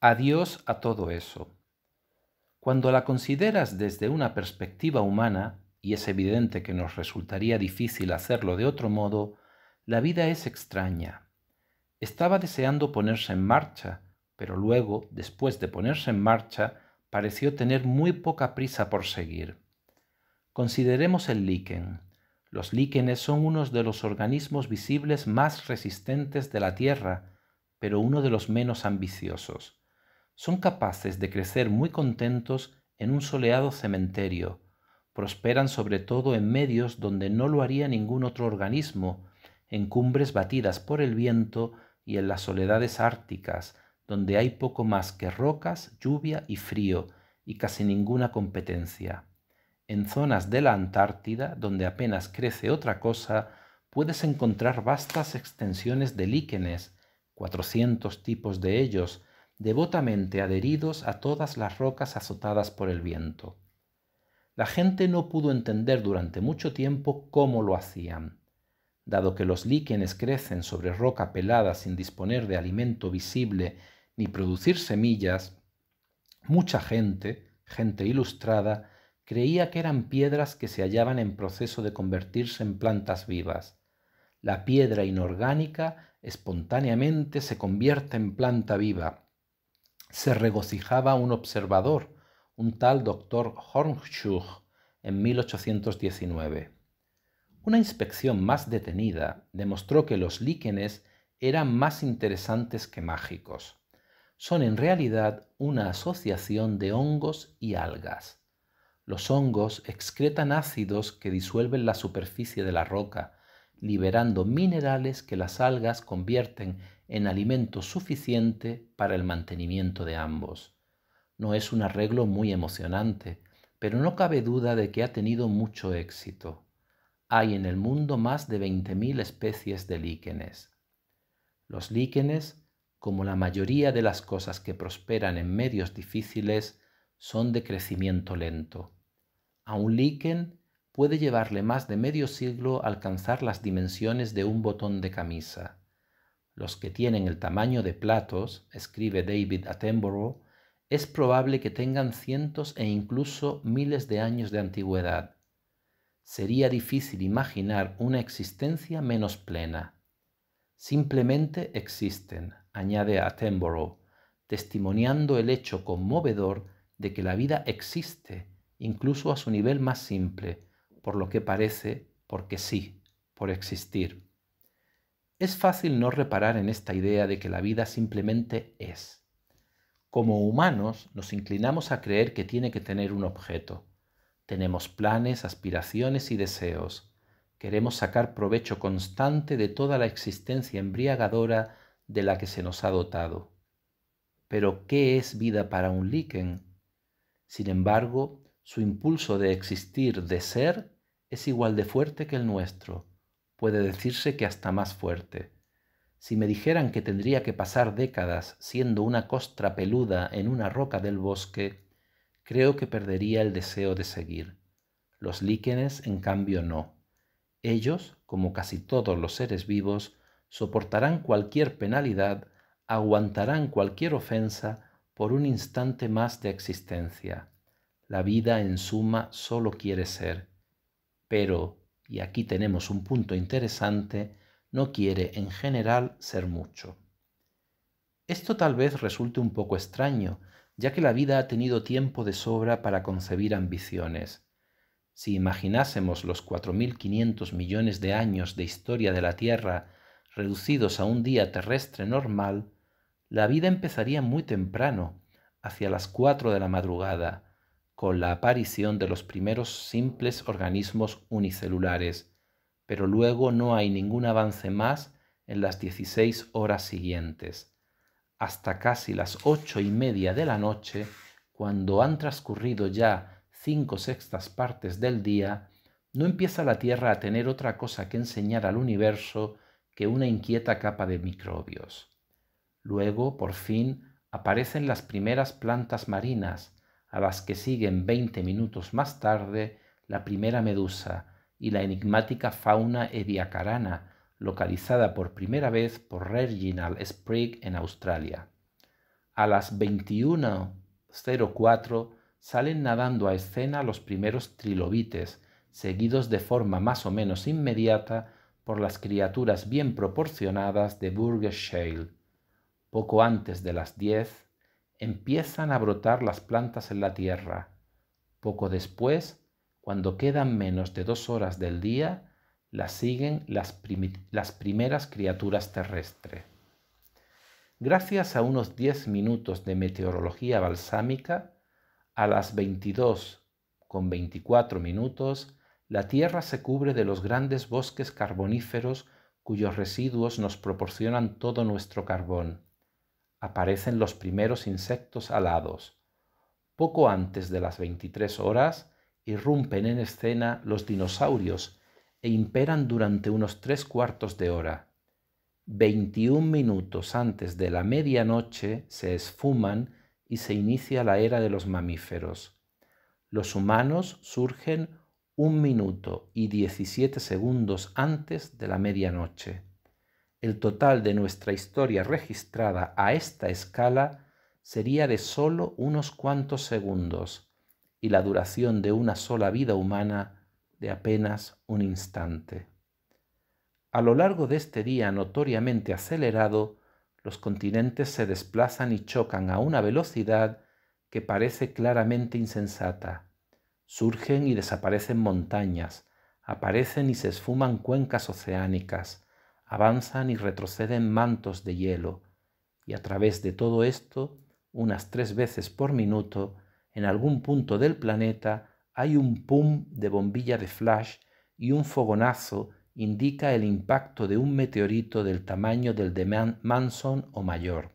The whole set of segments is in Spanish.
Adiós a todo eso. Cuando la consideras desde una perspectiva humana, y es evidente que nos resultaría difícil hacerlo de otro modo, la vida es extraña. Estaba deseando ponerse en marcha, pero luego, después de ponerse en marcha, pareció tener muy poca prisa por seguir. Consideremos el líquen. Los líquenes son unos de los organismos visibles más resistentes de la Tierra, pero uno de los menos ambiciosos son capaces de crecer muy contentos en un soleado cementerio, prosperan sobre todo en medios donde no lo haría ningún otro organismo, en cumbres batidas por el viento y en las soledades árticas, donde hay poco más que rocas, lluvia y frío, y casi ninguna competencia. En zonas de la Antártida, donde apenas crece otra cosa, puedes encontrar vastas extensiones de líquenes, 400 tipos de ellos, devotamente adheridos a todas las rocas azotadas por el viento. La gente no pudo entender durante mucho tiempo cómo lo hacían. Dado que los líquenes crecen sobre roca pelada sin disponer de alimento visible ni producir semillas, mucha gente, gente ilustrada, creía que eran piedras que se hallaban en proceso de convertirse en plantas vivas. La piedra inorgánica espontáneamente se convierte en planta viva, se regocijaba un observador, un tal doctor Hornschuch, en 1819. Una inspección más detenida demostró que los líquenes eran más interesantes que mágicos. Son en realidad una asociación de hongos y algas. Los hongos excretan ácidos que disuelven la superficie de la roca, liberando minerales que las algas convierten en alimento suficiente para el mantenimiento de ambos. No es un arreglo muy emocionante, pero no cabe duda de que ha tenido mucho éxito. Hay en el mundo más de 20.000 especies de líquenes. Los líquenes, como la mayoría de las cosas que prosperan en medios difíciles, son de crecimiento lento. A un líquen puede llevarle más de medio siglo alcanzar las dimensiones de un botón de camisa los que tienen el tamaño de platos, escribe David Attenborough, es probable que tengan cientos e incluso miles de años de antigüedad. Sería difícil imaginar una existencia menos plena. Simplemente existen, añade Attenborough, testimoniando el hecho conmovedor de que la vida existe, incluso a su nivel más simple, por lo que parece, porque sí, por existir. Es fácil no reparar en esta idea de que la vida simplemente es. Como humanos nos inclinamos a creer que tiene que tener un objeto. Tenemos planes, aspiraciones y deseos. Queremos sacar provecho constante de toda la existencia embriagadora de la que se nos ha dotado. Pero, ¿qué es vida para un líquen? Sin embargo, su impulso de existir, de ser, es igual de fuerte que el nuestro puede decirse que hasta más fuerte. Si me dijeran que tendría que pasar décadas siendo una costra peluda en una roca del bosque, creo que perdería el deseo de seguir. Los líquenes, en cambio, no. Ellos, como casi todos los seres vivos, soportarán cualquier penalidad, aguantarán cualquier ofensa por un instante más de existencia. La vida, en suma, solo quiere ser. Pero, y aquí tenemos un punto interesante, no quiere en general ser mucho. Esto tal vez resulte un poco extraño, ya que la vida ha tenido tiempo de sobra para concebir ambiciones. Si imaginásemos los 4.500 millones de años de historia de la Tierra reducidos a un día terrestre normal, la vida empezaría muy temprano, hacia las 4 de la madrugada, con la aparición de los primeros simples organismos unicelulares, pero luego no hay ningún avance más en las dieciséis horas siguientes, hasta casi las ocho y media de la noche, cuando han transcurrido ya cinco sextas partes del día, no empieza la Tierra a tener otra cosa que enseñar al universo que una inquieta capa de microbios. Luego, por fin, aparecen las primeras plantas marinas, a las que siguen 20 minutos más tarde la primera medusa y la enigmática fauna ediacarana, localizada por primera vez por Reginald Sprigg en Australia. A las 21.04 salen nadando a escena los primeros trilobites, seguidos de forma más o menos inmediata por las criaturas bien proporcionadas de Burgess Shale. Poco antes de las 10, empiezan a brotar las plantas en la tierra. Poco después, cuando quedan menos de dos horas del día, las siguen las, primeras criaturas terrestres. Gracias a unos diez minutos de meteorología balsámica, a las 22 con 24 minutos, la Tierra se cubre de los grandes bosques carboníferos cuyos residuos nos proporcionan todo nuestro carbón aparecen los primeros insectos alados. Poco antes de las 23 horas, irrumpen en escena los dinosaurios e imperan durante unos tres cuartos de hora. 21 minutos antes de la medianoche se esfuman y se inicia la era de los mamíferos. Los humanos surgen un minuto y 17 segundos antes de la medianoche el total de nuestra historia registrada a esta escala sería de sólo unos cuantos segundos y la duración de una sola vida humana de apenas un instante. A lo largo de este día notoriamente acelerado, los continentes se desplazan y chocan a una velocidad que parece claramente insensata. Surgen y desaparecen montañas, aparecen y se esfuman cuencas oceánicas, avanzan y retroceden mantos de hielo, y a través de todo esto, unas tres veces por minuto, en algún punto del planeta hay un pum de bombilla de flash y un fogonazo indica el impacto de un meteorito del tamaño del de Manson o mayor.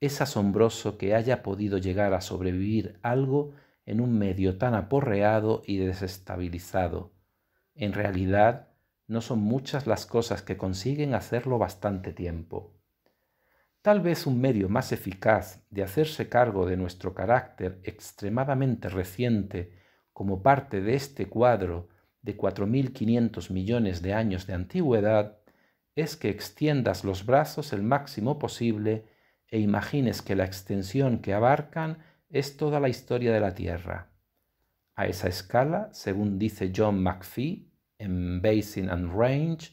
Es asombroso que haya podido llegar a sobrevivir algo en un medio tan aporreado y desestabilizado. En realidad, no son muchas las cosas que consiguen hacerlo bastante tiempo. Tal vez un medio más eficaz de hacerse cargo de nuestro carácter extremadamente reciente como parte de este cuadro de 4.500 millones de años de antigüedad es que extiendas los brazos el máximo posible e imagines que la extensión que abarcan es toda la historia de la Tierra. A esa escala, según dice John McPhee, en Basin and Range,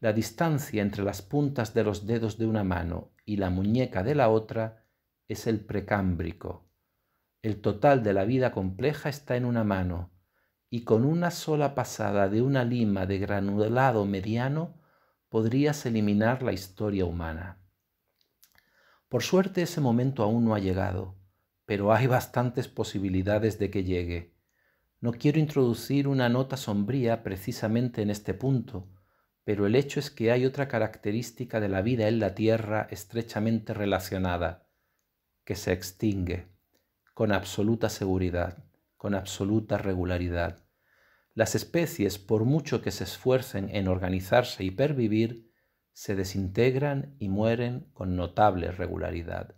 la distancia entre las puntas de los dedos de una mano y la muñeca de la otra es el precámbrico. El total de la vida compleja está en una mano, y con una sola pasada de una lima de granulado mediano podrías eliminar la historia humana. Por suerte ese momento aún no ha llegado, pero hay bastantes posibilidades de que llegue. No quiero introducir una nota sombría precisamente en este punto, pero el hecho es que hay otra característica de la vida en la Tierra estrechamente relacionada, que se extingue, con absoluta seguridad, con absoluta regularidad. Las especies, por mucho que se esfuercen en organizarse y pervivir, se desintegran y mueren con notable regularidad.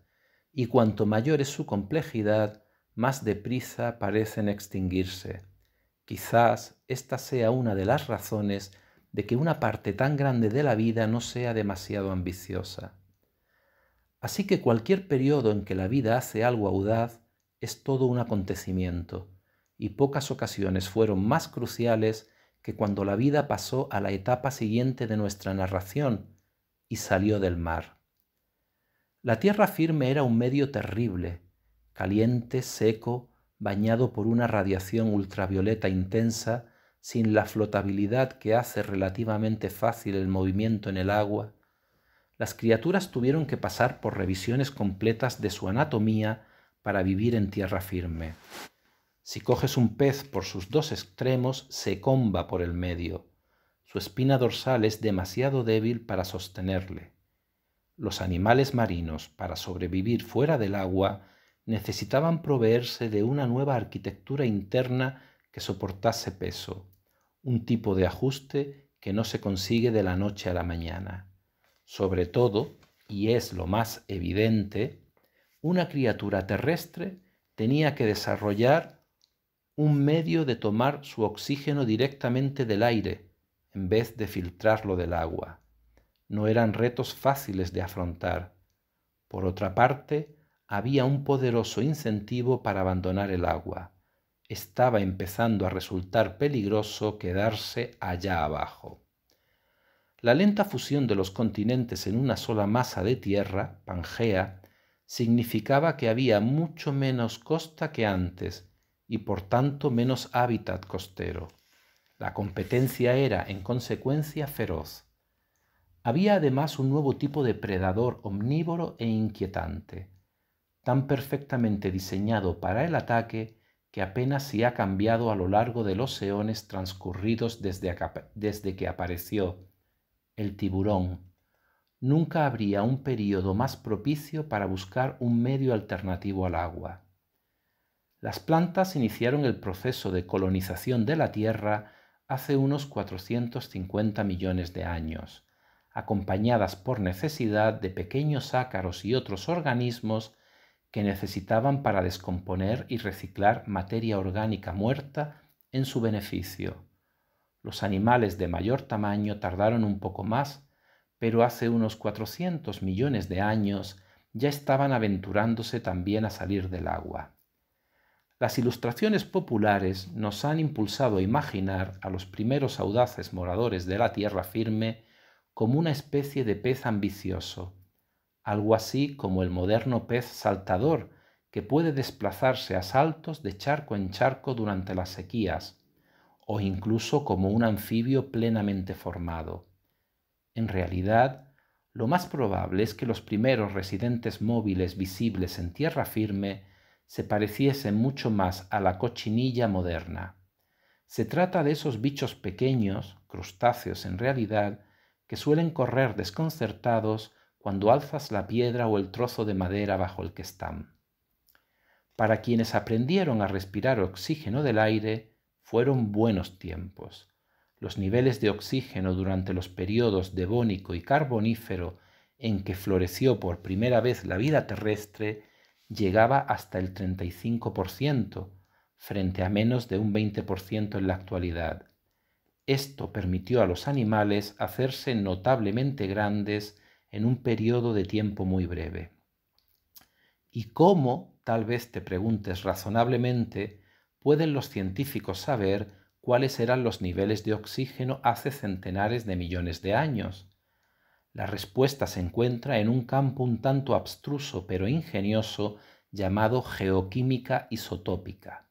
Y cuanto mayor es su complejidad, más deprisa parecen extinguirse. Quizás esta sea una de las razones de que una parte tan grande de la vida no sea demasiado ambiciosa. Así que cualquier periodo en que la vida hace algo audaz es todo un acontecimiento, y pocas ocasiones fueron más cruciales que cuando la vida pasó a la etapa siguiente de nuestra narración y salió del mar. La tierra firme era un medio terrible, caliente, seco, bañado por una radiación ultravioleta intensa, sin la flotabilidad que hace relativamente fácil el movimiento en el agua, las criaturas tuvieron que pasar por revisiones completas de su anatomía para vivir en tierra firme. Si coges un pez por sus dos extremos, se comba por el medio. Su espina dorsal es demasiado débil para sostenerle. Los animales marinos, para sobrevivir fuera del agua, necesitaban proveerse de una nueva arquitectura interna que soportase peso, un tipo de ajuste que no se consigue de la noche a la mañana. Sobre todo, y es lo más evidente, una criatura terrestre tenía que desarrollar un medio de tomar su oxígeno directamente del aire en vez de filtrarlo del agua. No eran retos fáciles de afrontar. Por otra parte, había un poderoso incentivo para abandonar el agua. Estaba empezando a resultar peligroso quedarse allá abajo. La lenta fusión de los continentes en una sola masa de tierra, Pangea, significaba que había mucho menos costa que antes y por tanto menos hábitat costero. La competencia era, en consecuencia, feroz. Había además un nuevo tipo de predador omnívoro e inquietante, tan perfectamente diseñado para el ataque que apenas se ha cambiado a lo largo de los eones transcurridos desde, desde que apareció el tiburón. Nunca habría un período más propicio para buscar un medio alternativo al agua. Las plantas iniciaron el proceso de colonización de la Tierra hace unos 450 millones de años, acompañadas por necesidad de pequeños ácaros y otros organismos que necesitaban para descomponer y reciclar materia orgánica muerta en su beneficio. Los animales de mayor tamaño tardaron un poco más, pero hace unos 400 millones de años ya estaban aventurándose también a salir del agua. Las ilustraciones populares nos han impulsado a imaginar a los primeros audaces moradores de la tierra firme como una especie de pez ambicioso, algo así como el moderno pez saltador, que puede desplazarse a saltos de charco en charco durante las sequías, o incluso como un anfibio plenamente formado. En realidad, lo más probable es que los primeros residentes móviles visibles en tierra firme se pareciesen mucho más a la cochinilla moderna. Se trata de esos bichos pequeños, crustáceos en realidad, que suelen correr desconcertados cuando alzas la piedra o el trozo de madera bajo el que están. Para quienes aprendieron a respirar oxígeno del aire, fueron buenos tiempos. Los niveles de oxígeno durante los periodos devónico y carbonífero en que floreció por primera vez la vida terrestre llegaba hasta el 35%, frente a menos de un 20% en la actualidad. Esto permitió a los animales hacerse notablemente grandes en un periodo de tiempo muy breve. ¿Y cómo, tal vez te preguntes razonablemente, pueden los científicos saber cuáles eran los niveles de oxígeno hace centenares de millones de años? La respuesta se encuentra en un campo un tanto abstruso pero ingenioso llamado geoquímica isotópica.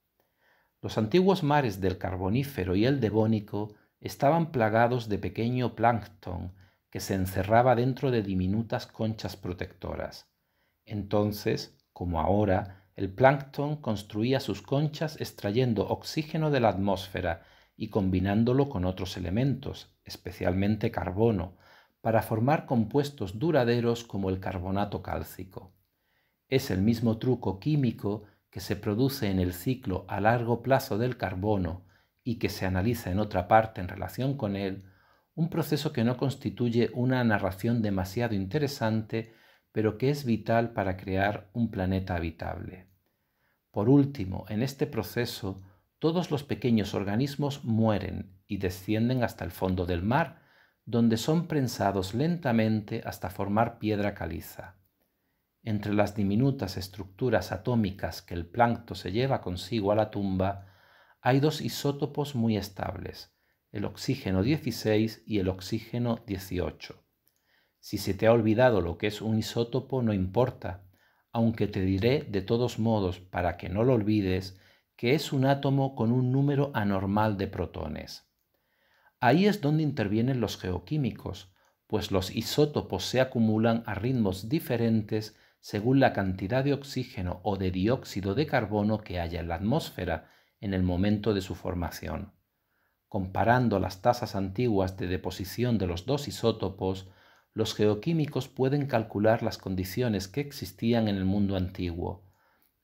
Los antiguos mares del Carbonífero y el Devónico estaban plagados de pequeño plancton que se encerraba dentro de diminutas conchas protectoras. Entonces, como ahora, el plancton construía sus conchas extrayendo oxígeno de la atmósfera y combinándolo con otros elementos, especialmente carbono, para formar compuestos duraderos como el carbonato cálcico. Es el mismo truco químico que se produce en el ciclo a largo plazo del carbono y que se analiza en otra parte en relación con él, un proceso que no constituye una narración demasiado interesante, pero que es vital para crear un planeta habitable. Por último, en este proceso, todos los pequeños organismos mueren y descienden hasta el fondo del mar, donde son prensados lentamente hasta formar piedra caliza. Entre las diminutas estructuras atómicas que el plancton se lleva consigo a la tumba, hay dos isótopos muy estables, el oxígeno 16 y el oxígeno 18. Si se te ha olvidado lo que es un isótopo, no importa, aunque te diré de todos modos, para que no lo olvides, que es un átomo con un número anormal de protones. Ahí es donde intervienen los geoquímicos, pues los isótopos se acumulan a ritmos diferentes según la cantidad de oxígeno o de dióxido de carbono que haya en la atmósfera en el momento de su formación. Comparando las tasas antiguas de deposición de los dos isótopos, los geoquímicos pueden calcular las condiciones que existían en el mundo antiguo,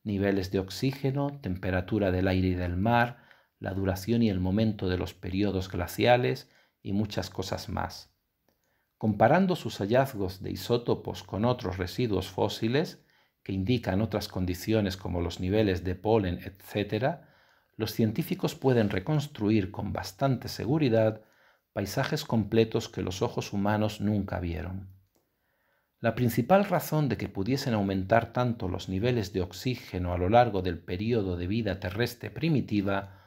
niveles de oxígeno, temperatura del aire y del mar, la duración y el momento de los periodos glaciales y muchas cosas más. Comparando sus hallazgos de isótopos con otros residuos fósiles, que indican otras condiciones como los niveles de polen, etc., los científicos pueden reconstruir con bastante seguridad paisajes completos que los ojos humanos nunca vieron. La principal razón de que pudiesen aumentar tanto los niveles de oxígeno a lo largo del período de vida terrestre primitiva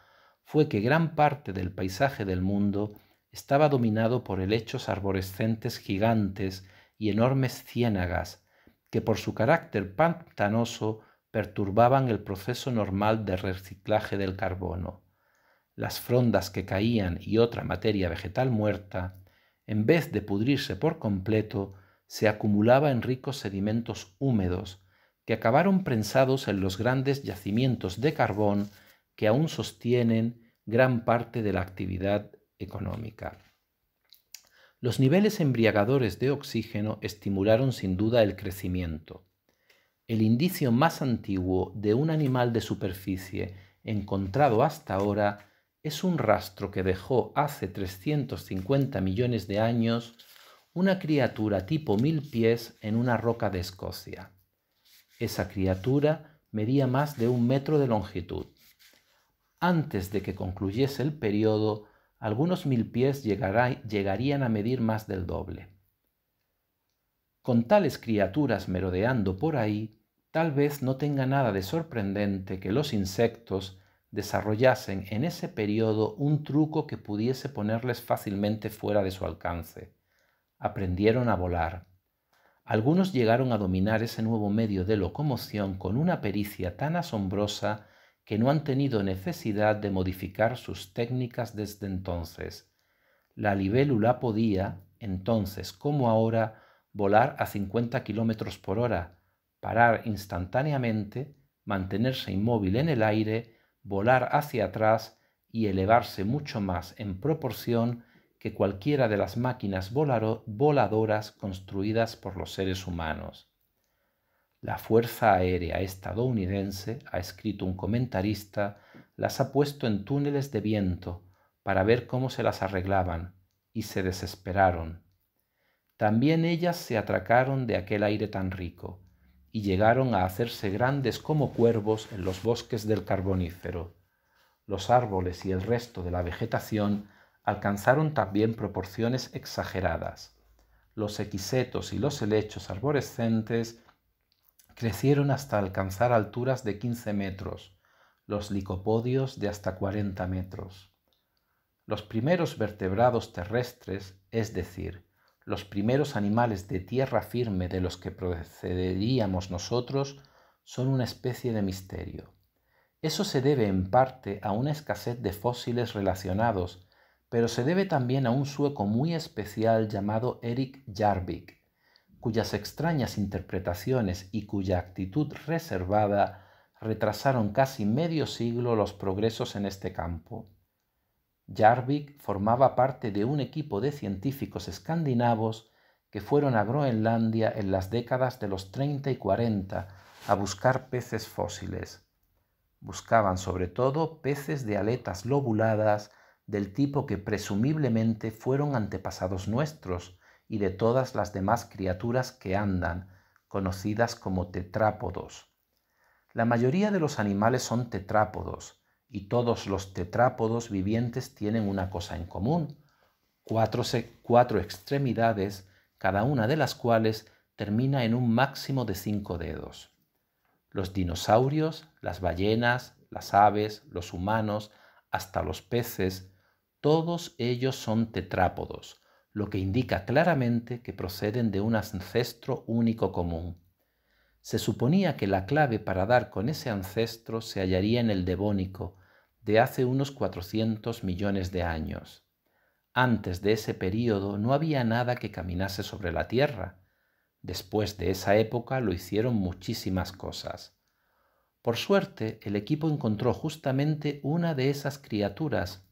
fue que gran parte del paisaje del mundo estaba dominado por helechos arborescentes gigantes y enormes ciénagas, que por su carácter pantanoso perturbaban el proceso normal de reciclaje del carbono. Las frondas que caían y otra materia vegetal muerta, en vez de pudrirse por completo, se acumulaba en ricos sedimentos húmedos que acabaron prensados en los grandes yacimientos de carbón que aún sostienen gran parte de la actividad económica. Los niveles embriagadores de oxígeno estimularon sin duda el crecimiento, el indicio más antiguo de un animal de superficie encontrado hasta ahora es un rastro que dejó hace 350 millones de años una criatura tipo mil pies en una roca de Escocia. Esa criatura medía más de un metro de longitud. Antes de que concluyese el periodo, algunos mil pies llegarían a medir más del doble. Con tales criaturas merodeando por ahí, tal vez no tenga nada de sorprendente que los insectos desarrollasen en ese periodo un truco que pudiese ponerles fácilmente fuera de su alcance. Aprendieron a volar. Algunos llegaron a dominar ese nuevo medio de locomoción con una pericia tan asombrosa que no han tenido necesidad de modificar sus técnicas desde entonces. La libélula podía, entonces como ahora, volar a 50 kilómetros por hora, parar instantáneamente, mantenerse inmóvil en el aire, volar hacia atrás y elevarse mucho más en proporción que cualquiera de las máquinas voladoras construidas por los seres humanos. La Fuerza Aérea estadounidense, ha escrito un comentarista, las ha puesto en túneles de viento para ver cómo se las arreglaban, y se desesperaron. También ellas se atracaron de aquel aire tan rico, llegaron a hacerse grandes como cuervos en los bosques del Carbonífero. Los árboles y el resto de la vegetación alcanzaron también proporciones exageradas. Los equisetos y los helechos arborescentes crecieron hasta alcanzar alturas de 15 metros, los licopodios de hasta 40 metros. Los primeros vertebrados terrestres, es decir, los primeros animales de tierra firme de los que procederíamos nosotros son una especie de misterio. Eso se debe en parte a una escasez de fósiles relacionados, pero se debe también a un sueco muy especial llamado Eric Jarvik, cuyas extrañas interpretaciones y cuya actitud reservada retrasaron casi medio siglo los progresos en este campo. Jarvik formaba parte de un equipo de científicos escandinavos que fueron a Groenlandia en las décadas de los 30 y 40 a buscar peces fósiles. Buscaban sobre todo peces de aletas lobuladas del tipo que presumiblemente fueron antepasados nuestros y de todas las demás criaturas que andan, conocidas como tetrápodos. La mayoría de los animales son tetrápodos, y todos los tetrápodos vivientes tienen una cosa en común, cuatro, cuatro extremidades, cada una de las cuales termina en un máximo de cinco dedos. Los dinosaurios, las ballenas, las aves, los humanos, hasta los peces, todos ellos son tetrápodos, lo que indica claramente que proceden de un ancestro único común. Se suponía que la clave para dar con ese ancestro se hallaría en el Devónico, de hace unos 400 millones de años. Antes de ese período no había nada que caminase sobre la Tierra. Después de esa época lo hicieron muchísimas cosas. Por suerte, el equipo encontró justamente una de esas criaturas,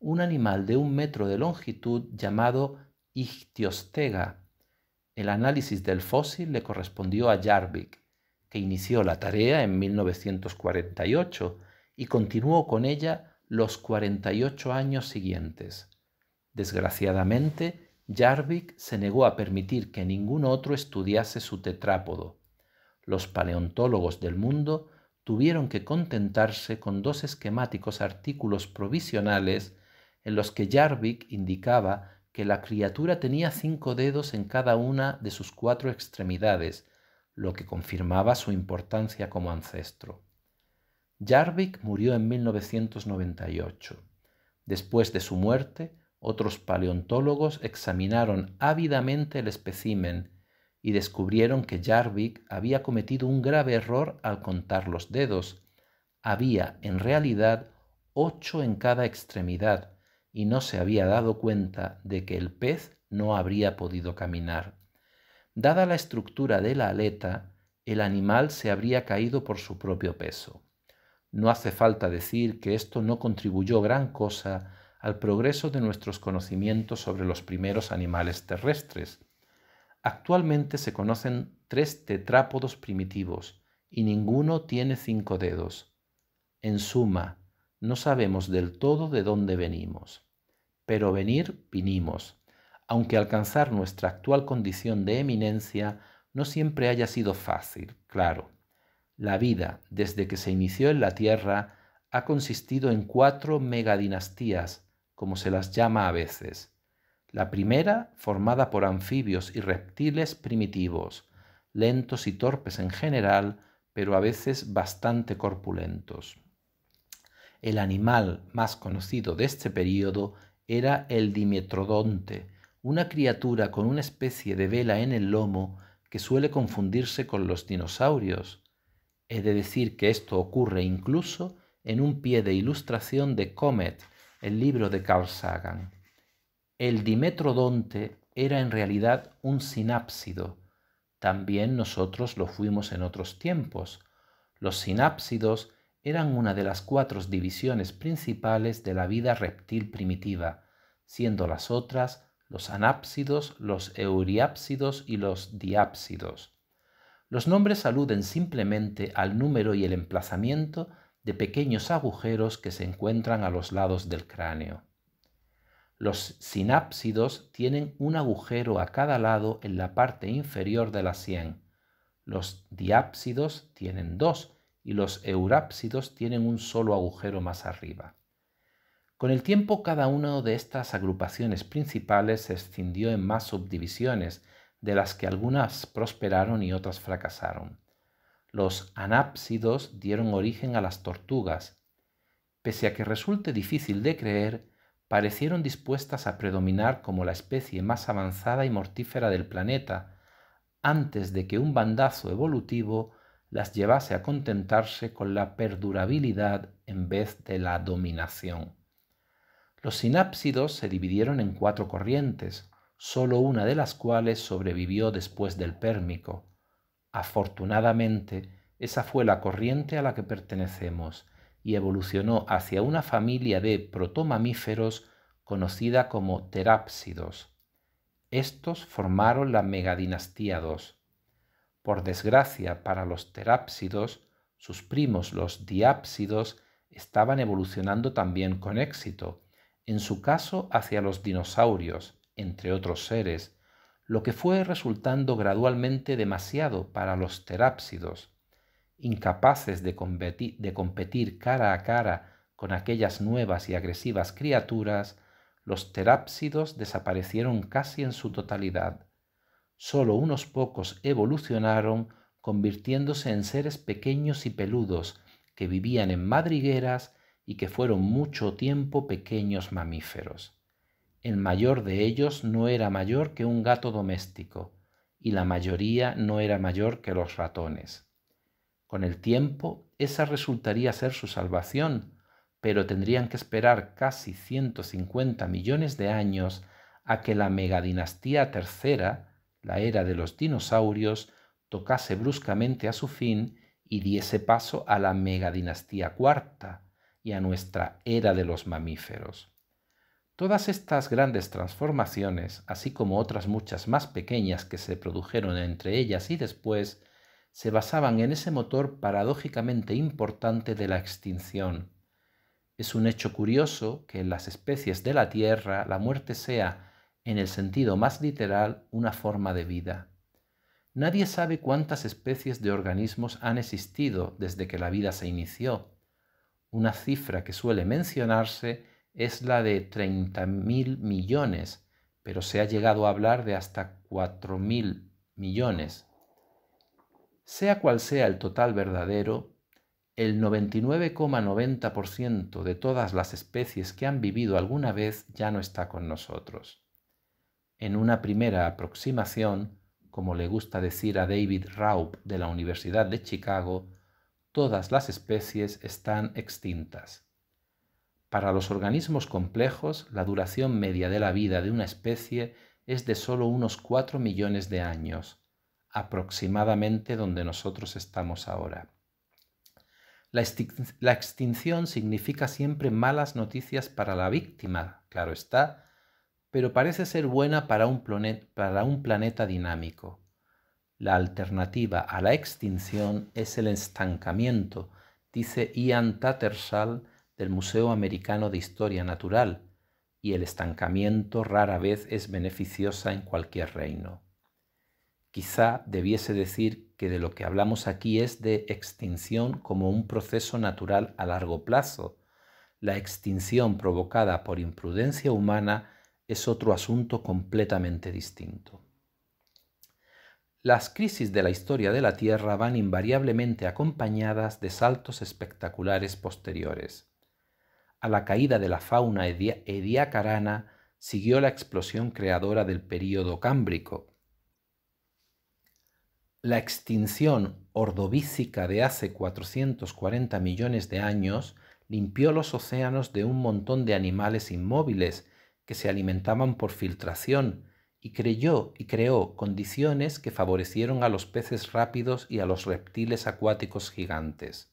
un animal de un metro de longitud llamado ichthyostega. El análisis del fósil le correspondió a Jarvik que inició la tarea en 1948 y continuó con ella los 48 años siguientes. Desgraciadamente, Jarvik se negó a permitir que ningún otro estudiase su tetrápodo. Los paleontólogos del mundo tuvieron que contentarse con dos esquemáticos artículos provisionales en los que Jarvik indicaba que la criatura tenía cinco dedos en cada una de sus cuatro extremidades lo que confirmaba su importancia como ancestro. Jarvik murió en 1998. Después de su muerte, otros paleontólogos examinaron ávidamente el especimen y descubrieron que Jarvik había cometido un grave error al contar los dedos. Había, en realidad, ocho en cada extremidad y no se había dado cuenta de que el pez no habría podido caminar. Dada la estructura de la aleta, el animal se habría caído por su propio peso. No hace falta decir que esto no contribuyó gran cosa al progreso de nuestros conocimientos sobre los primeros animales terrestres. Actualmente se conocen tres tetrápodos primitivos y ninguno tiene cinco dedos. En suma, no sabemos del todo de dónde venimos, pero venir vinimos aunque alcanzar nuestra actual condición de eminencia no siempre haya sido fácil, claro. La vida, desde que se inició en la Tierra, ha consistido en cuatro megadinastías, como se las llama a veces. La primera, formada por anfibios y reptiles primitivos, lentos y torpes en general, pero a veces bastante corpulentos. El animal más conocido de este período era el dimetrodonte, una criatura con una especie de vela en el lomo que suele confundirse con los dinosaurios. He de decir que esto ocurre incluso en un pie de ilustración de Comet, el libro de Carl Sagan. El dimetrodonte era en realidad un sinápsido. También nosotros lo fuimos en otros tiempos. Los sinápsidos eran una de las cuatro divisiones principales de la vida reptil primitiva, siendo las otras los anápsidos, los euriápsidos y los diápsidos. Los nombres aluden simplemente al número y el emplazamiento de pequeños agujeros que se encuentran a los lados del cráneo. Los sinápsidos tienen un agujero a cada lado en la parte inferior de la sien. Los diápsidos tienen dos y los eurápsidos tienen un solo agujero más arriba. Con el tiempo cada una de estas agrupaciones principales se escindió en más subdivisiones, de las que algunas prosperaron y otras fracasaron. Los anápsidos dieron origen a las tortugas. Pese a que resulte difícil de creer, parecieron dispuestas a predominar como la especie más avanzada y mortífera del planeta, antes de que un bandazo evolutivo las llevase a contentarse con la perdurabilidad en vez de la dominación. Los sinápsidos se dividieron en cuatro corrientes, solo una de las cuales sobrevivió después del Pérmico. Afortunadamente, esa fue la corriente a la que pertenecemos y evolucionó hacia una familia de protomamíferos conocida como terápsidos. Estos formaron la megadinastía II. Por desgracia para los terápsidos, sus primos los diápsidos estaban evolucionando también con éxito, en su caso hacia los dinosaurios, entre otros seres, lo que fue resultando gradualmente demasiado para los terápsidos, incapaces de competir, cara a cara con aquellas nuevas y agresivas criaturas, los terápsidos desaparecieron casi en su totalidad. Solo unos pocos evolucionaron, convirtiéndose en seres pequeños y peludos que vivían en madrigueras y que fueron mucho tiempo pequeños mamíferos. El mayor de ellos no era mayor que un gato doméstico, y la mayoría no era mayor que los ratones. Con el tiempo, esa resultaría ser su salvación, pero tendrían que esperar casi 150 millones de años a que la megadinastía tercera, la era de los dinosaurios, tocase bruscamente a su fin y diese paso a la megadinastía cuarta, y a nuestra era de los mamíferos. Todas estas grandes transformaciones, así como otras muchas más pequeñas que se produjeron entre ellas y después, se basaban en ese motor paradójicamente importante de la extinción. Es un hecho curioso que en las especies de la Tierra la muerte sea, en el sentido más literal, una forma de vida. Nadie sabe cuántas especies de organismos han existido desde que la vida se inició, una cifra que suele mencionarse es la de 30.000 millones, pero se ha llegado a hablar de hasta 4.000 millones. Sea cual sea el total verdadero, el 99,90% de todas las especies que han vivido alguna vez ya no está con nosotros. En una primera aproximación, como le gusta decir a David Raup de la Universidad de Chicago, todas las especies están extintas. Para los organismos complejos, la duración media de la vida de una especie es de solo unos 4 millones de años, aproximadamente donde nosotros estamos ahora. La, extinción significa siempre malas noticias para la víctima, claro está, pero parece ser buena para un, para un planeta dinámico. La alternativa a la extinción es el estancamiento, dice Ian Tattersall del Museo Americano de Historia Natural, y el estancamiento rara vez es beneficiosa en cualquier reino. Quizá debiese decir que de lo que hablamos aquí es de extinción como un proceso natural a largo plazo. La extinción provocada por imprudencia humana es otro asunto completamente distinto. Las crisis de la historia de la Tierra van invariablemente acompañadas de saltos espectaculares posteriores. A la caída de la fauna ediacarana siguió la explosión creadora del período cámbrico. La extinción ordovícica de hace 440 millones de años limpió los océanos de un montón de animales inmóviles que se alimentaban por filtración y creyó y creó condiciones que favorecieron a los peces rápidos y a los reptiles acuáticos gigantes.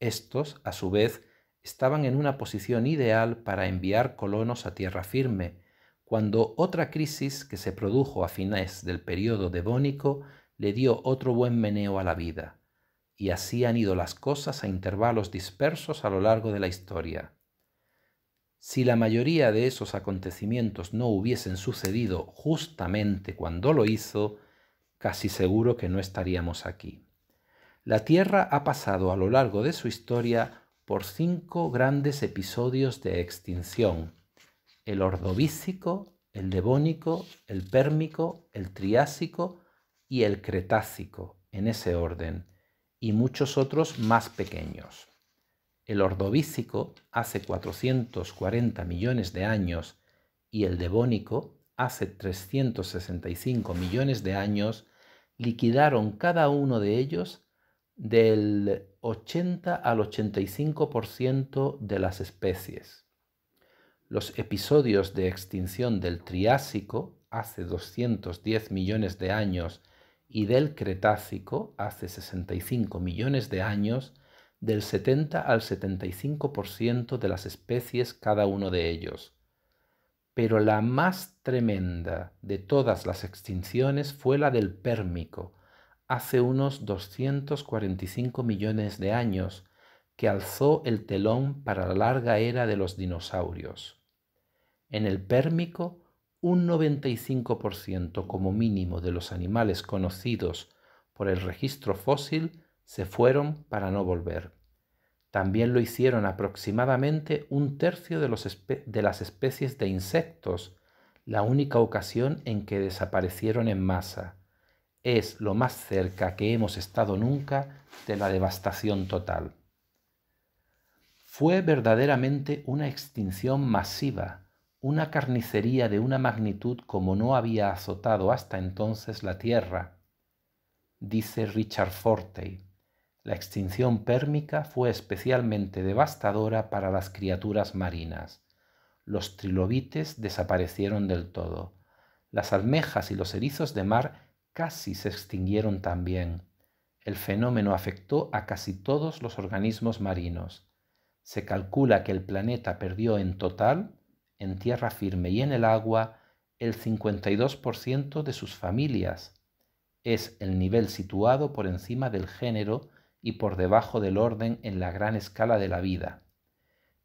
Estos, a su vez, estaban en una posición ideal para enviar colonos a tierra firme, cuando otra crisis que se produjo a fines del periodo devónico le dio otro buen meneo a la vida, y así han ido las cosas a intervalos dispersos a lo largo de la historia. Si la mayoría de esos acontecimientos no hubiesen sucedido justamente cuando lo hizo, casi seguro que no estaríamos aquí. La Tierra ha pasado a lo largo de su historia por cinco grandes episodios de extinción. El Ordovícico, el Devónico, el Pérmico, el Triásico y el Cretácico, en ese orden, y muchos otros más pequeños el ordovícico hace 440 millones de años y el devónico hace 365 millones de años, liquidaron cada uno de ellos del 80 al 85% de las especies. Los episodios de extinción del Triásico hace 210 millones de años y del Cretácico hace 65 millones de años del 70 al 75% de las especies cada uno de ellos. Pero la más tremenda de todas las extinciones fue la del Pérmico, hace unos 245 millones de años, que alzó el telón para la larga era de los dinosaurios. En el Pérmico, un 95% como mínimo de los animales conocidos por el registro fósil se fueron para no volver. También lo hicieron aproximadamente un tercio de, las especies de insectos, la única ocasión en que desaparecieron en masa. Es lo más cerca que hemos estado nunca de la devastación total. Fue verdaderamente una extinción masiva, una carnicería de una magnitud como no había azotado hasta entonces la Tierra, dice Richard Fortey. La extinción pérmica fue especialmente devastadora para las criaturas marinas. Los trilobites desaparecieron del todo. Las almejas y los erizos de mar casi se extinguieron también. El fenómeno afectó a casi todos los organismos marinos. Se calcula que el planeta perdió en total, en tierra firme y en el agua, el 52% de sus familias. Es el nivel situado por encima del género y por debajo del orden en la gran escala de la vida,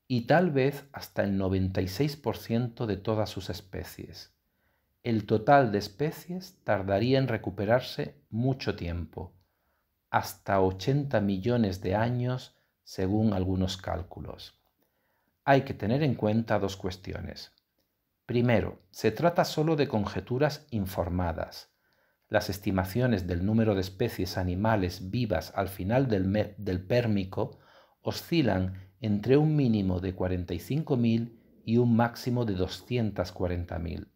y tal vez hasta el 96% de todas sus especies. El total de especies tardaría en recuperarse mucho tiempo, hasta 80 millones de años según algunos cálculos. Hay que tener en cuenta dos cuestiones. Primero, se trata solo de conjeturas informadas, las estimaciones del número de especies animales vivas al final del, Pérmico oscilan entre un mínimo de 45.000 y un máximo de 240.000.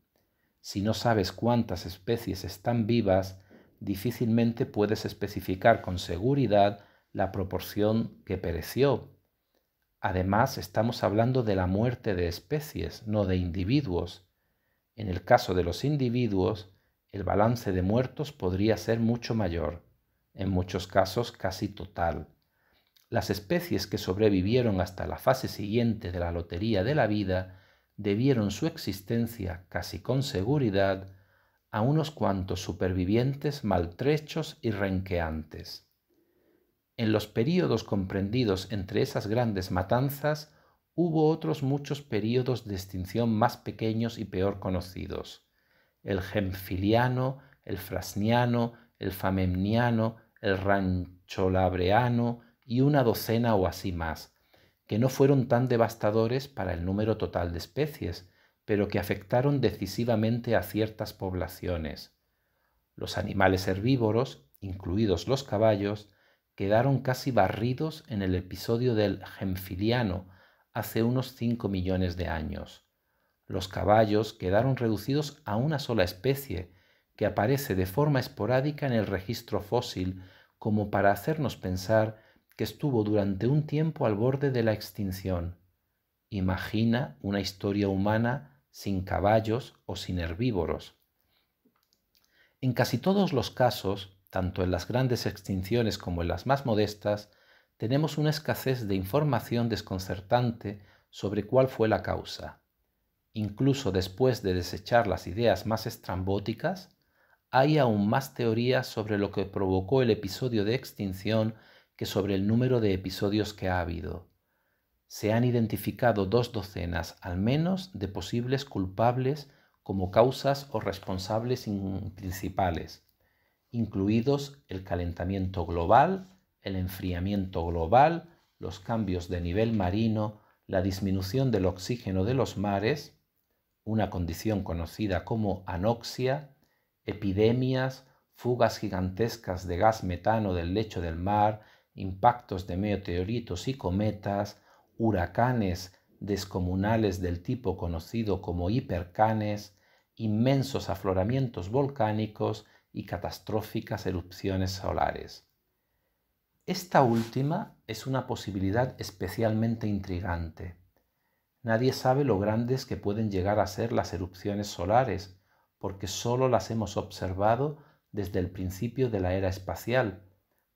Si no sabes cuántas especies están vivas, difícilmente puedes especificar con seguridad la proporción que pereció. Además, estamos hablando de la muerte de especies, no de individuos. En el caso de los individuos, el balance de muertos podría ser mucho mayor, en muchos casos casi total. Las especies que sobrevivieron hasta la fase siguiente de la lotería de la vida debieron su existencia casi con seguridad a unos cuantos supervivientes maltrechos y renqueantes. En los períodos comprendidos entre esas grandes matanzas hubo otros muchos períodos de extinción más pequeños y peor conocidos el gemfiliano, el frasniano, el famemniano, el rancholabreano y una docena o así más, que no fueron tan devastadores para el número total de especies, pero que afectaron decisivamente a ciertas poblaciones. Los animales herbívoros, incluidos los caballos, quedaron casi barridos en el episodio del gemfiliano hace unos 5 millones de años. Los caballos quedaron reducidos a una sola especie, que aparece de forma esporádica en el registro fósil como para hacernos pensar que estuvo durante un tiempo al borde de la extinción. Imagina una historia humana sin caballos o sin herbívoros. En casi todos los casos, tanto en las grandes extinciones como en las más modestas, tenemos una escasez de información desconcertante sobre cuál fue la causa. Incluso después de desechar las ideas más estrambóticas, hay aún más teorías sobre lo que provocó el episodio de extinción que sobre el número de episodios que ha habido. Se han identificado dos docenas al menos de posibles culpables como causas o responsables principales, incluidos el calentamiento global, el enfriamiento global, los cambios de nivel marino, la disminución del oxígeno de los mares, una condición conocida como anoxia, epidemias, fugas gigantescas de gas metano del lecho del mar, impactos de meteoritos y cometas, huracanes descomunales del tipo conocido como hipercanes, inmensos afloramientos volcánicos y catastróficas erupciones solares. Esta última es una posibilidad especialmente intrigante Nadie sabe lo grandes que pueden llegar a ser las erupciones solares, porque solo las hemos observado desde el principio de la era espacial,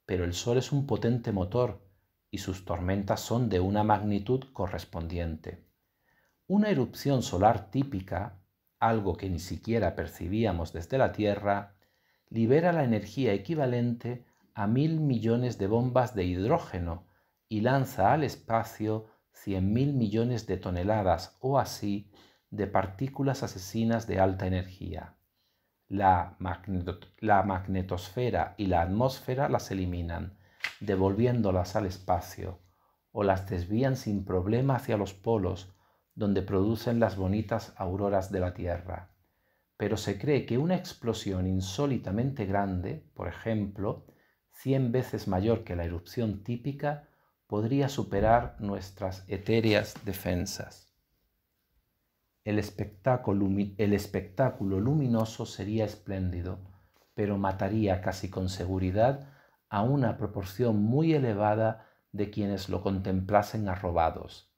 pero el Sol es un potente motor y sus tormentas son de una magnitud correspondiente. Una erupción solar típica, algo que ni siquiera percibíamos desde la Tierra, libera la energía equivalente a mil millones de bombas de hidrógeno y lanza al espacio 100.000 mil millones de toneladas o así de partículas asesinas de alta energía. La, la magnetosfera y la atmósfera las eliminan, devolviéndolas al espacio, o las desvían sin problema hacia los polos, donde producen las bonitas auroras de la Tierra. Pero se cree que una explosión insólitamente grande, por ejemplo, 100 veces mayor que la erupción típica, podría superar nuestras etéreas defensas. El espectáculo, luminoso sería espléndido, pero mataría casi con seguridad a una proporción muy elevada de quienes lo contemplasen arrobados.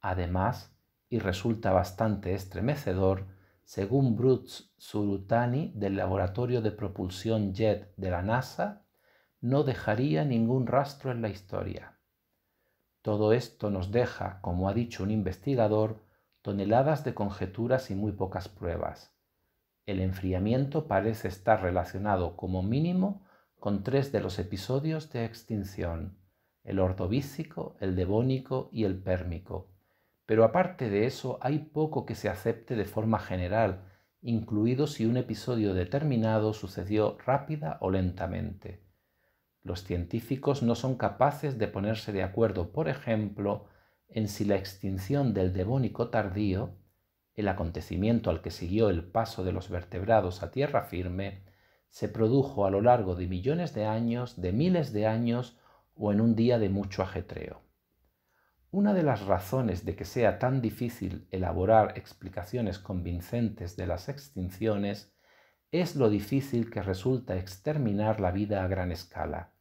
Además, y resulta bastante estremecedor, según Brutz Surutani del Laboratorio de Propulsión Jet de la NASA, no dejaría ningún rastro en la historia. Todo esto nos deja, como ha dicho un investigador, toneladas de conjeturas y muy pocas pruebas. El enfriamiento parece estar relacionado como mínimo con tres de los episodios de extinción, el ordovícico, el devónico y el pérmico. Pero aparte de eso hay poco que se acepte de forma general, incluido si un episodio determinado sucedió rápida o lentamente. Los científicos no son capaces de ponerse de acuerdo, por ejemplo, en si la extinción del Devónico tardío, el acontecimiento al que siguió el paso de los vertebrados a tierra firme, se produjo a lo largo de millones de años, de miles de años o en un día de mucho ajetreo. Una de las razones de que sea tan difícil elaborar explicaciones convincentes de las extinciones es lo difícil que resulta exterminar la vida a gran escala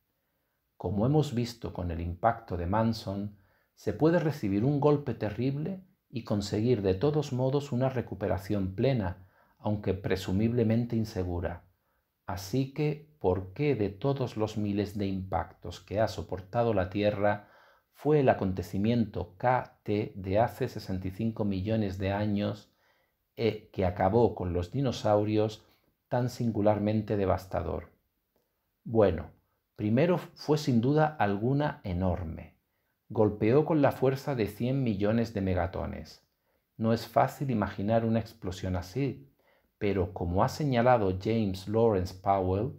como hemos visto con el impacto de Manson, se puede recibir un golpe terrible y conseguir de todos modos una recuperación plena, aunque presumiblemente insegura. Así que, ¿por qué de todos los miles de impactos que ha soportado la Tierra fue el acontecimiento KT de hace 65 millones de años e que acabó con los dinosaurios tan singularmente devastador? Bueno, Primero fue sin duda alguna enorme. Golpeó con la fuerza de 100 millones de megatones. No es fácil imaginar una explosión así, pero como ha señalado James Lawrence Powell,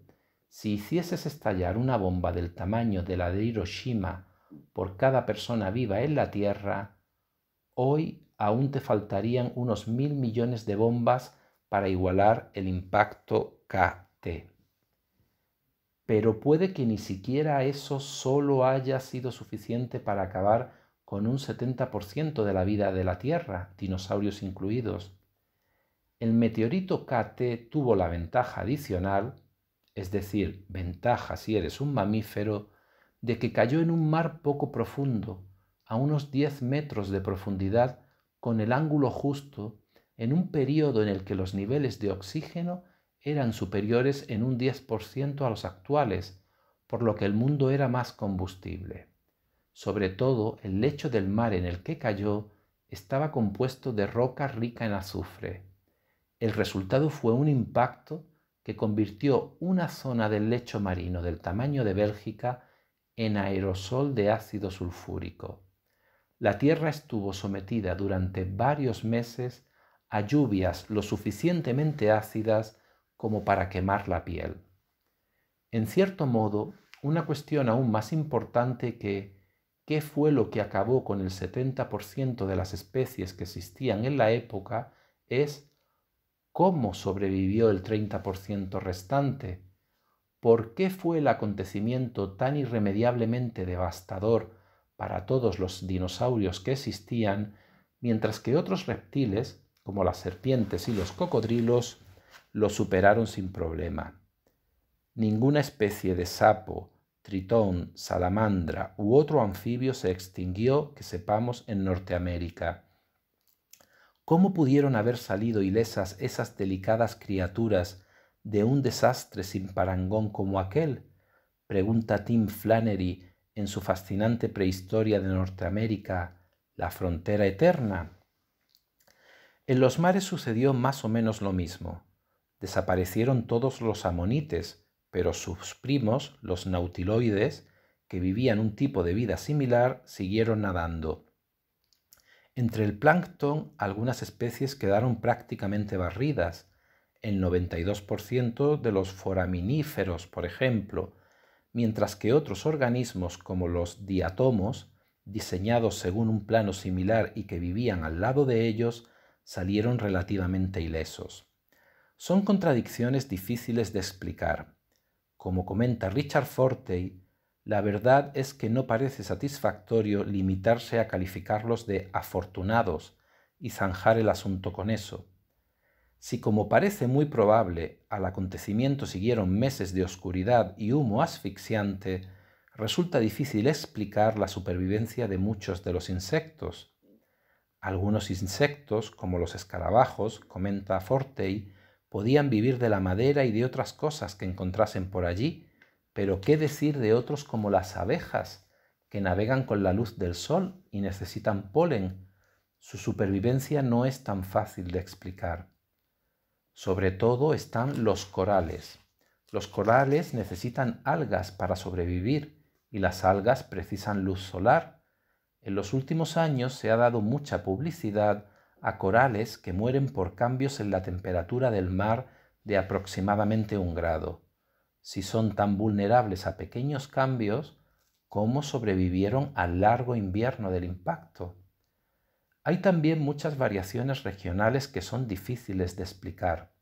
si hicieses estallar una bomba del tamaño de la de Hiroshima por cada persona viva en la Tierra, hoy aún te faltarían unos mil millones de bombas para igualar el impacto KT pero puede que ni siquiera eso solo haya sido suficiente para acabar con un 70% de la vida de la Tierra, dinosaurios incluidos. El meteorito KT tuvo la ventaja adicional, es decir, ventaja si eres un mamífero, de que cayó en un mar poco profundo, a unos 10 metros de profundidad, con el ángulo justo, en un periodo en el que los niveles de oxígeno eran superiores en un 10% a los actuales, por lo que el mundo era más combustible. Sobre todo, el lecho del mar en el que cayó estaba compuesto de roca rica en azufre. El resultado fue un impacto que convirtió una zona del lecho marino del tamaño de Bélgica en aerosol de ácido sulfúrico. La Tierra estuvo sometida durante varios meses a lluvias lo suficientemente ácidas como para quemar la piel. En cierto modo, una cuestión aún más importante que qué fue lo que acabó con el 70% de las especies que existían en la época es cómo sobrevivió el 30% restante, por qué fue el acontecimiento tan irremediablemente devastador para todos los dinosaurios que existían, mientras que otros reptiles, como las serpientes y los cocodrilos, lo superaron sin problema. Ninguna especie de sapo, tritón, salamandra u otro anfibio se extinguió que sepamos en Norteamérica. ¿Cómo pudieron haber salido ilesas esas delicadas criaturas de un desastre sin parangón como aquel? Pregunta Tim Flannery en su fascinante prehistoria de Norteamérica, la frontera eterna. En los mares sucedió más o menos lo mismo desaparecieron todos los amonites, pero sus primos, los nautiloides, que vivían un tipo de vida similar, siguieron nadando. Entre el plancton, algunas especies quedaron prácticamente barridas, el 92% de los foraminíferos, por ejemplo, mientras que otros organismos como los diatomos, diseñados según un plano similar y que vivían al lado de ellos, salieron relativamente ilesos son contradicciones difíciles de explicar. Como comenta Richard Fortey, la verdad es que no parece satisfactorio limitarse a calificarlos de afortunados y zanjar el asunto con eso. Si como parece muy probable al acontecimiento siguieron meses de oscuridad y humo asfixiante, resulta difícil explicar la supervivencia de muchos de los insectos. Algunos insectos, como los escarabajos, comenta Fortey, Podían vivir de la madera y de otras cosas que encontrasen por allí, pero qué decir de otros como las abejas, que navegan con la luz del sol y necesitan polen. Su supervivencia no es tan fácil de explicar. Sobre todo están los corales. Los corales necesitan algas para sobrevivir y las algas precisan luz solar. En los últimos años se ha dado mucha publicidad a corales que mueren por cambios en la temperatura del mar de aproximadamente un grado, si son tan vulnerables a pequeños cambios, ¿cómo sobrevivieron al largo invierno del impacto? Hay también muchas variaciones regionales que son difíciles de explicar.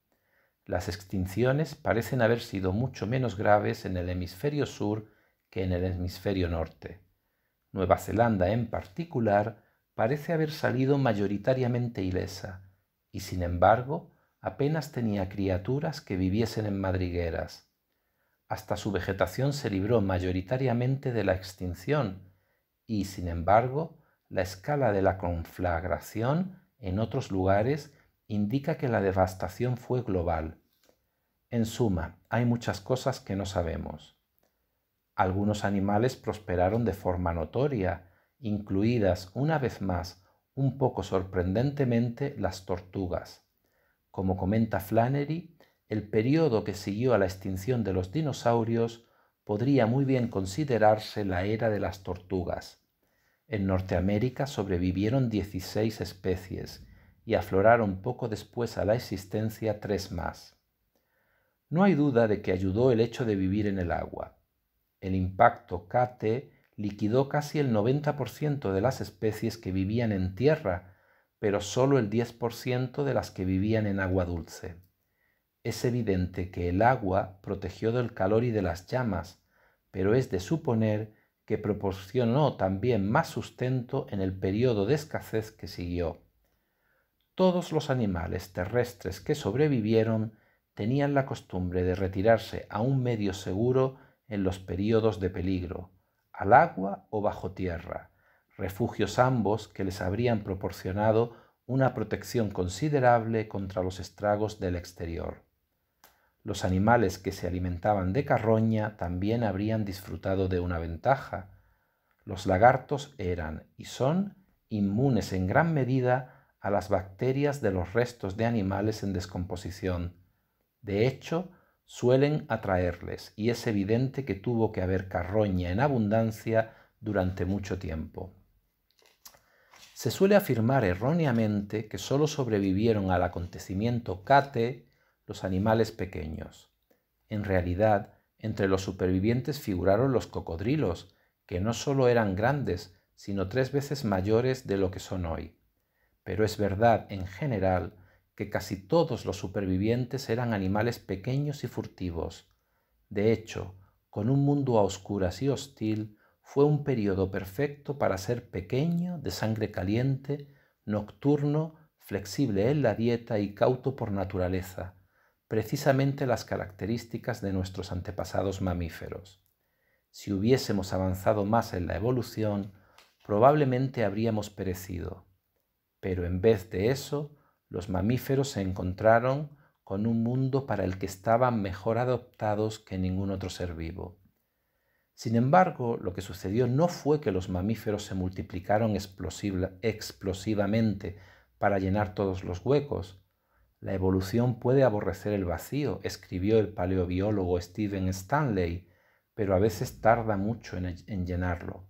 Las extinciones parecen haber sido mucho menos graves en el hemisferio sur que en el hemisferio norte. Nueva Zelanda en particular parece haber salido mayoritariamente ilesa, y sin embargo apenas tenía criaturas que viviesen en madrigueras. Hasta su vegetación se libró mayoritariamente de la extinción, y sin embargo la escala de la conflagración en otros lugares indica que la devastación fue global. En suma, hay muchas cosas que no sabemos. Algunos animales prosperaron de forma notoria, incluidas una vez más, un poco sorprendentemente, las tortugas. Como comenta Flannery, el periodo que siguió a la extinción de los dinosaurios podría muy bien considerarse la era de las tortugas. En Norteamérica sobrevivieron 16 especies y afloraron poco después a la existencia tres más. No hay duda de que ayudó el hecho de vivir en el agua. El impacto KT liquidó casi el 90% de las especies que vivían en tierra, pero solo el 10% de las que vivían en agua dulce. Es evidente que el agua protegió del calor y de las llamas, pero es de suponer que proporcionó también más sustento en el periodo de escasez que siguió. Todos los animales terrestres que sobrevivieron tenían la costumbre de retirarse a un medio seguro en los periodos de peligro, al agua o bajo tierra, refugios ambos que les habrían proporcionado una protección considerable contra los estragos del exterior. Los animales que se alimentaban de carroña también habrían disfrutado de una ventaja. Los lagartos eran y son inmunes en gran medida a las bacterias de los restos de animales en descomposición. De hecho, suelen atraerles y es evidente que tuvo que haber carroña en abundancia durante mucho tiempo. Se suele afirmar erróneamente que solo sobrevivieron al acontecimiento Cate los animales pequeños. En realidad, entre los supervivientes figuraron los cocodrilos, que no solo eran grandes, sino tres veces mayores de lo que son hoy. Pero es verdad, en general, que casi todos los supervivientes eran animales pequeños y furtivos. De hecho, con un mundo a oscuras y hostil, fue un periodo perfecto para ser pequeño, de sangre caliente, nocturno, flexible en la dieta y cauto por naturaleza, precisamente las características de nuestros antepasados mamíferos. Si hubiésemos avanzado más en la evolución, probablemente habríamos perecido. Pero en vez de eso, los mamíferos se encontraron con un mundo para el que estaban mejor adoptados que ningún otro ser vivo. Sin embargo, lo que sucedió no fue que los mamíferos se multiplicaron explosivamente para llenar todos los huecos. La evolución puede aborrecer el vacío, escribió el paleobiólogo Stephen Stanley, pero a veces tarda mucho en, llenarlo.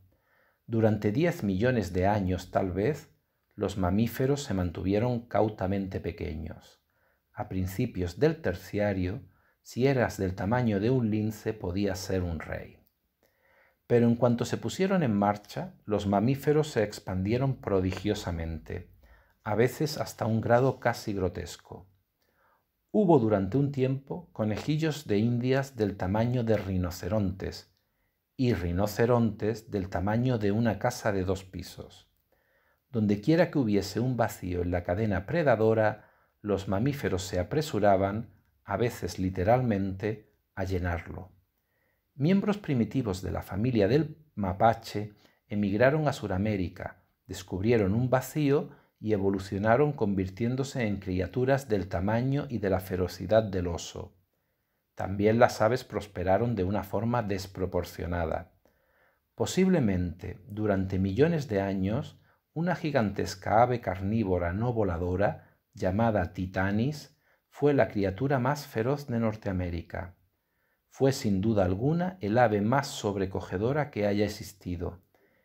Durante 10 millones de años, tal vez, los mamíferos se mantuvieron cautamente pequeños. A principios del terciario, si eras del tamaño de un lince podías ser un rey. Pero en cuanto se pusieron en marcha, los mamíferos se expandieron prodigiosamente, a veces hasta un grado casi grotesco. Hubo durante un tiempo conejillos de indias del tamaño de rinocerontes y rinocerontes del tamaño de una casa de dos pisos. Donde quiera que hubiese un vacío en la cadena predadora, los mamíferos se apresuraban, a veces literalmente, a llenarlo. Miembros primitivos de la familia del mapache emigraron a Sudamérica, descubrieron un vacío y evolucionaron convirtiéndose en criaturas del tamaño y de la ferocidad del oso. También las aves prosperaron de una forma desproporcionada. Posiblemente durante millones de años una gigantesca ave carnívora no voladora llamada Titanis fue la criatura más feroz de Norteamérica. Fue sin duda alguna el ave más sobrecogedora que haya existido.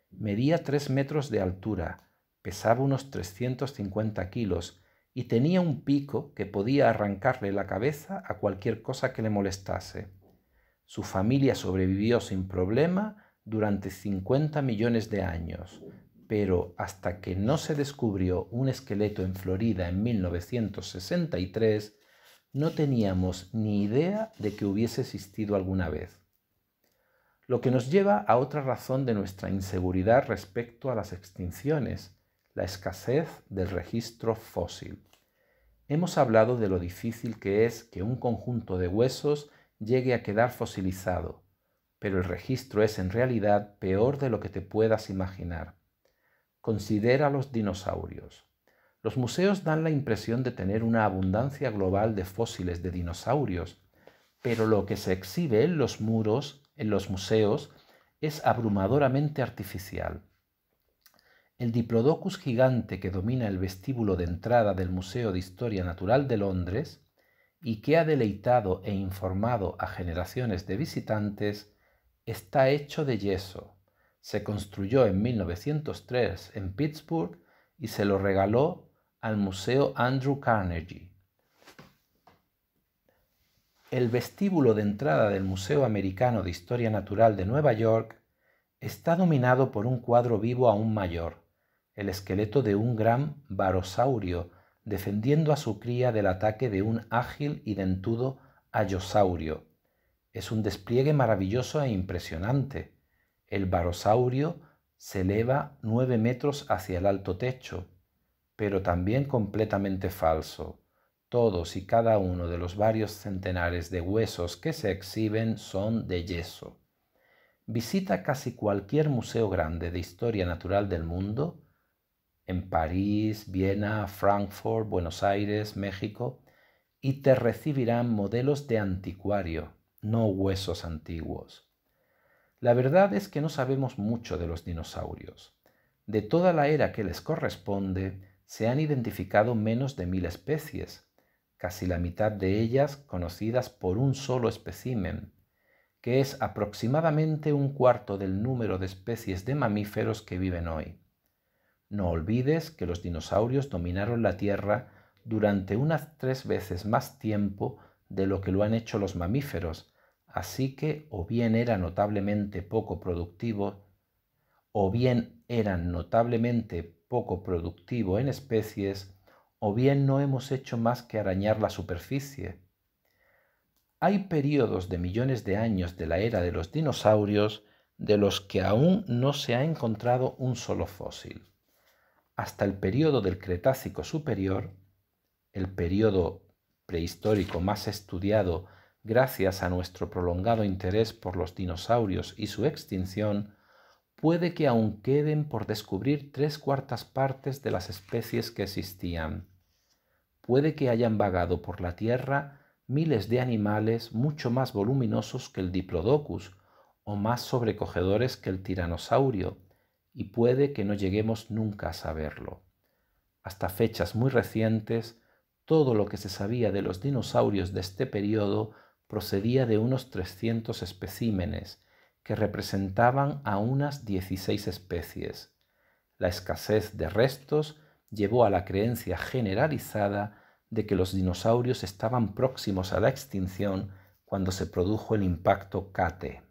Medía tres metros de altura, pesaba unos 350 kilos y tenía un pico que podía arrancarle la cabeza a cualquier cosa que le molestase. Su familia sobrevivió sin problema durante 50 millones de años, pero hasta que no se descubrió un esqueleto en Florida en 1963, no teníamos ni idea de que hubiese existido alguna vez. Lo que nos lleva a otra razón de nuestra inseguridad respecto a las extinciones, la escasez del registro fósil. Hemos hablado de lo difícil que es que un conjunto de huesos llegue a quedar fosilizado, pero el registro es en realidad peor de lo que te puedas imaginar. Considera los dinosaurios. Los museos dan la impresión de tener una abundancia global de fósiles de dinosaurios, pero lo que se exhibe en los muros, en los museos, es abrumadoramente artificial. El Diplodocus gigante que domina el vestíbulo de entrada del Museo de Historia Natural de Londres y que ha deleitado e informado a generaciones de visitantes, está hecho de yeso, se construyó en 1903 en Pittsburgh y se lo regaló al Museo Andrew Carnegie. El vestíbulo de entrada del Museo Americano de Historia Natural de Nueva York está dominado por un cuadro vivo aún mayor, el esqueleto de un gran varosaurio defendiendo a su cría del ataque de un ágil y dentudo allosaurio. Es un despliegue maravilloso e impresionante, el barosaurio se eleva nueve metros hacia el alto techo, pero también completamente falso. Todos y cada uno de los varios centenares de huesos que se exhiben son de yeso. Visita casi cualquier museo grande de historia natural del mundo, en París, Viena, Frankfurt, Buenos Aires, México, y te recibirán modelos de anticuario, no huesos antiguos. La verdad es que no sabemos mucho de los dinosaurios. De toda la era que les corresponde, se han identificado menos de mil especies, casi la mitad de ellas conocidas por un solo especímen, que es aproximadamente un cuarto del número de especies de mamíferos que viven hoy. No olvides que los dinosaurios dominaron la Tierra durante unas tres veces más tiempo de lo que lo han hecho los mamíferos, así que o bien era notablemente poco productivo, o bien era notablemente poco productivo en especies, o bien no hemos hecho más que arañar la superficie. Hay periodos de millones de años de la era de los dinosaurios de los que aún no se ha encontrado un solo fósil. Hasta el periodo del Cretácico Superior, el periodo prehistórico más estudiado gracias a nuestro prolongado interés por los dinosaurios y su extinción, puede que aún queden por descubrir tres cuartas partes de las especies que existían. Puede que hayan vagado por la Tierra miles de animales mucho más voluminosos que el Diplodocus o más sobrecogedores que el tiranosaurio, y puede que no lleguemos nunca a saberlo. Hasta fechas muy recientes, todo lo que se sabía de los dinosaurios de este periodo procedía de unos 300 especímenes, que representaban a unas 16 especies. La escasez de restos llevó a la creencia generalizada de que los dinosaurios estaban próximos a la extinción cuando se produjo el impacto Kate.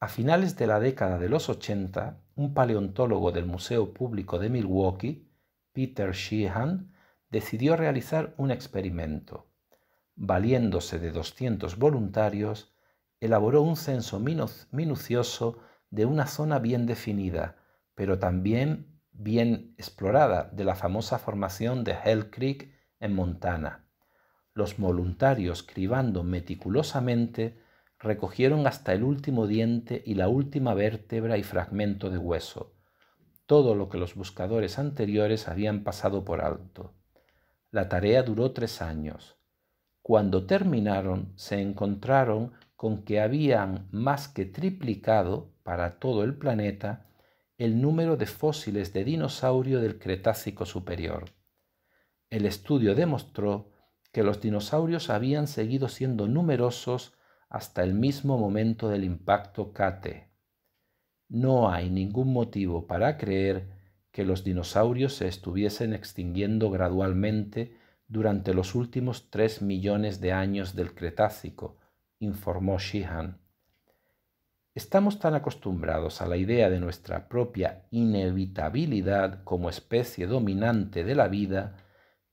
A finales de la década de los 80, un paleontólogo del Museo Público de Milwaukee, Peter Sheehan, decidió realizar un experimento valiéndose de 200 voluntarios, elaboró un censo minucioso de una zona bien definida, pero también bien explorada, de la famosa formación de Hell Creek en Montana. Los voluntarios, cribando meticulosamente, recogieron hasta el último diente y la última vértebra y fragmento de hueso, todo lo que los buscadores anteriores habían pasado por alto. La tarea duró tres años. Cuando terminaron, se encontraron con que habían más que triplicado para todo el planeta el número de fósiles de dinosaurio del Cretácico Superior. El estudio demostró que los dinosaurios habían seguido siendo numerosos hasta el mismo momento del impacto Cate. No hay ningún motivo para creer que los dinosaurios se estuviesen extinguiendo gradualmente durante los últimos tres millones de años del Cretácico, informó Sheehan. Estamos tan acostumbrados a la idea de nuestra propia inevitabilidad como especie dominante de la vida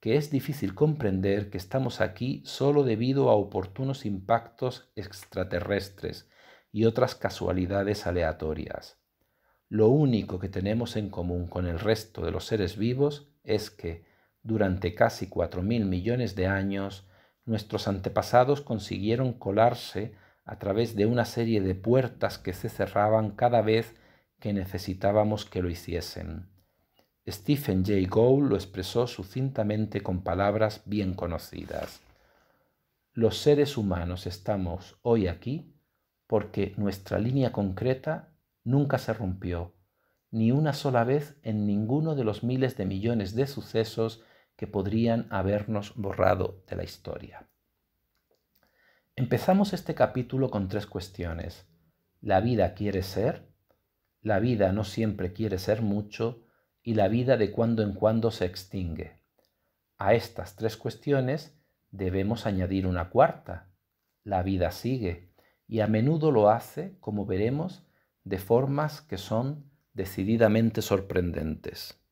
que es difícil comprender que estamos aquí solo debido a oportunos impactos extraterrestres y otras casualidades aleatorias. Lo único que tenemos en común con el resto de los seres vivos es que, durante casi cuatro mil millones de años, nuestros antepasados consiguieron colarse a través de una serie de puertas que se cerraban cada vez que necesitábamos que lo hiciesen. Stephen Jay Gould lo expresó sucintamente con palabras bien conocidas. Los seres humanos estamos hoy aquí porque nuestra línea concreta nunca se rompió, ni una sola vez en ninguno de los miles de millones de sucesos podrían habernos borrado de la historia. Empezamos este capítulo con tres cuestiones. La vida quiere ser, la vida no siempre quiere ser mucho y la vida de cuando en cuando se extingue. A estas tres cuestiones debemos añadir una cuarta. La vida sigue y a menudo lo hace, como veremos, de formas que son decididamente sorprendentes.